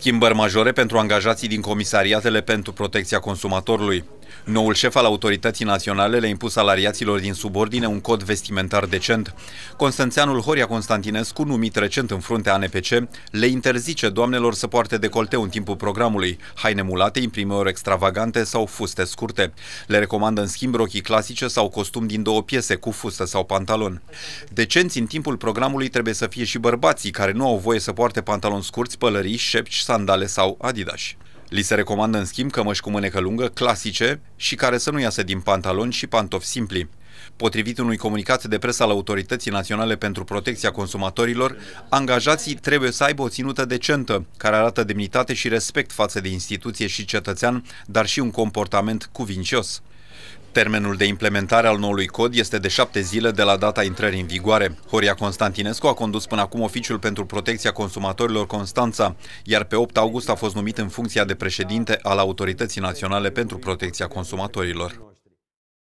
Schimbări majore pentru angajații din comisariatele pentru protecția consumatorului. Noul șef al Autorității Naționale le-a impus salariaților din subordine un cod vestimentar decent. Constanțeanul Horia Constantinescu, numit recent în fruntea ANPC, le interzice doamnelor să poarte decolteu în timpul programului, haine mulate, imprimeori extravagante sau fuste scurte. Le recomandă în schimb rochii clasice sau costum din două piese cu fustă sau pantalon. Decenți în timpul programului trebuie să fie și bărbații care nu au voie să poarte pantaloni scurți, pălării, șepci, sandale sau adidași. Li se recomandă în schimb cămăși cu mânecă lungă, clasice și care să nu iasă din pantaloni și pantofi simpli. Potrivit unui comunicat de presă al Autorității Naționale pentru Protecția Consumatorilor, angajații trebuie să aibă o ținută decentă, care arată demnitate și respect față de instituție și cetățean, dar și un comportament cuvincios. Termenul de implementare al noului cod este de șapte zile de la data intrării în vigoare. Horia Constantinescu a condus până acum Oficiul pentru Protecția Consumatorilor Constanța, iar pe 8 august a fost numit în funcția de președinte al Autorității Naționale pentru Protecția Consumatorilor.